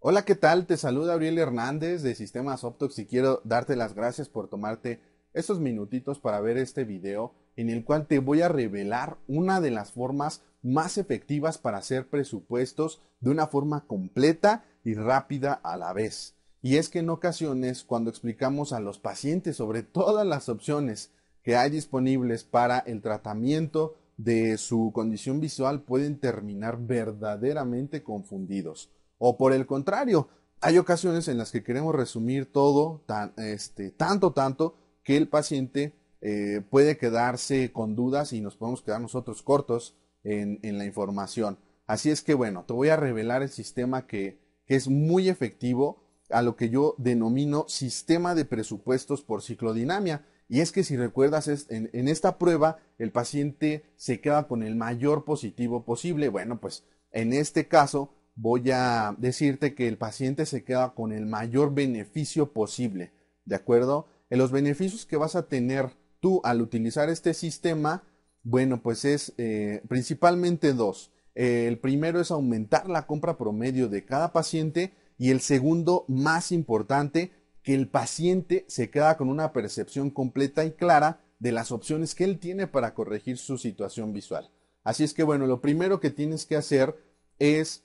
Hola, ¿qué tal? Te saluda Gabriel Hernández de Sistemas Optox y quiero darte las gracias por tomarte esos minutitos para ver este video en el cual te voy a revelar una de las formas más efectivas para hacer presupuestos de una forma completa y rápida a la vez. Y es que en ocasiones cuando explicamos a los pacientes sobre todas las opciones que hay disponibles para el tratamiento de su condición visual pueden terminar verdaderamente confundidos. O por el contrario, hay ocasiones en las que queremos resumir todo este, tanto, tanto, que el paciente eh, puede quedarse con dudas y nos podemos quedar nosotros cortos en, la información. Así es que bueno, te voy a revelar el sistema que, es muy efectivo a lo que yo denomino sistema de presupuestos por ciclodinamia. Y es que si recuerdas, en, esta prueba el paciente se queda con el mayor positivo posible. Bueno, pues en este caso voy a decirte que el paciente se queda con el mayor beneficio posible, ¿de acuerdo? En los beneficios que vas a tener tú al utilizar este sistema, bueno, pues es eh, principalmente dos. Eh, el primero es aumentar la compra promedio de cada paciente y el segundo, más importante, que el paciente se queda con una percepción completa y clara de las opciones que él tiene para corregir su situación visual. Así es que bueno, lo primero que tienes que hacer es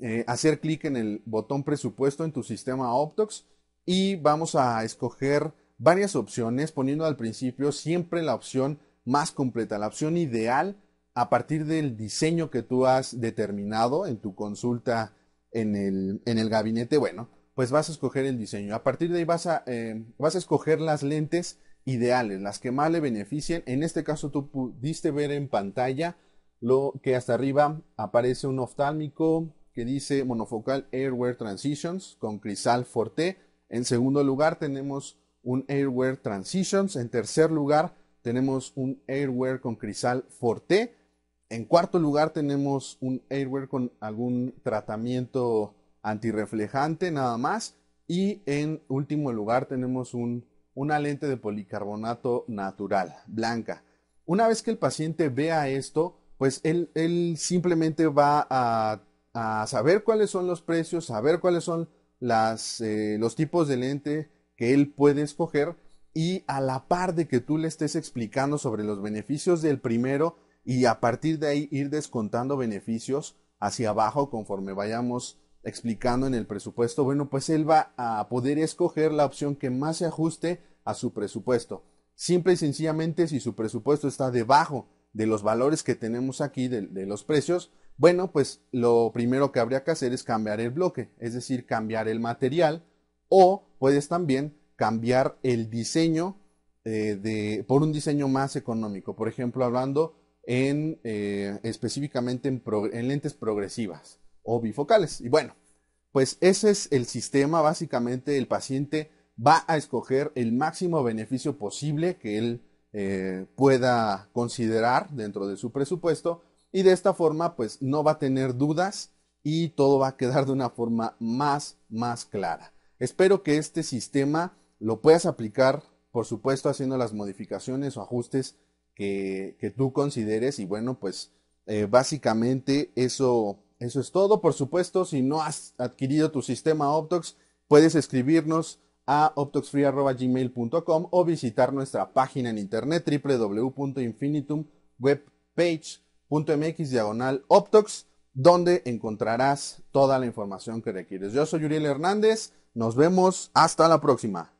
eh, hacer clic en el botón presupuesto en tu sistema Optox y vamos a escoger varias opciones poniendo al principio siempre la opción más completa, la opción ideal a partir del diseño que tú has determinado en tu consulta en el, en el gabinete. Bueno, pues vas a escoger el diseño. A partir de ahí vas a, eh, vas a escoger las lentes ideales, las que más le beneficien. En este caso tú pudiste ver en pantalla lo que hasta arriba aparece un oftálmico, que dice monofocal Airwear Transitions con Crisal Forte. En segundo lugar tenemos un Airwear Transitions. En tercer lugar tenemos un Airwear con Crisal Forte. En cuarto lugar tenemos un Airwear con algún tratamiento antirreflejante nada más. Y en último lugar tenemos un, una lente de policarbonato natural, blanca. Una vez que el paciente vea esto, pues él simplemente va a a saber cuáles son los precios, saber cuáles son eh, los tipos de lente que él puede escoger y a la par de que tú le estés explicando sobre los beneficios del primero y a partir de ahí ir descontando beneficios hacia abajo conforme vayamos explicando en el presupuesto, bueno, pues él va a poder escoger la opción que más se ajuste a su presupuesto. Simple y sencillamente, si su presupuesto está debajo de los valores que tenemos aquí de los precios, bueno, pues lo primero que habría que hacer es cambiar el bloque, es decir, cambiar el material o puedes también cambiar el diseño eh, por un diseño más económico. Por ejemplo, hablando eh, específicamente en, lentes progresivas o bifocales. Y bueno, pues ese es el sistema. Básicamente el paciente va a escoger el máximo beneficio posible que él eh, pueda considerar dentro de su presupuesto y de esta forma pues no va a tener dudas y todo va a quedar de una forma más, más clara. Espero que este sistema lo puedas aplicar, por supuesto, haciendo las modificaciones o ajustes que, tú consideres y bueno, pues eh, básicamente eso, eso es todo. Por supuesto, si no has adquirido tu sistema Optox, puedes escribirnos a optoxfree.gmail.com o visitar nuestra página en internet www.infinitumwebpage.com .mx diagonal Optox, donde encontrarás toda la información que requieres. Yo soy Uriel Hernández, nos vemos hasta la próxima.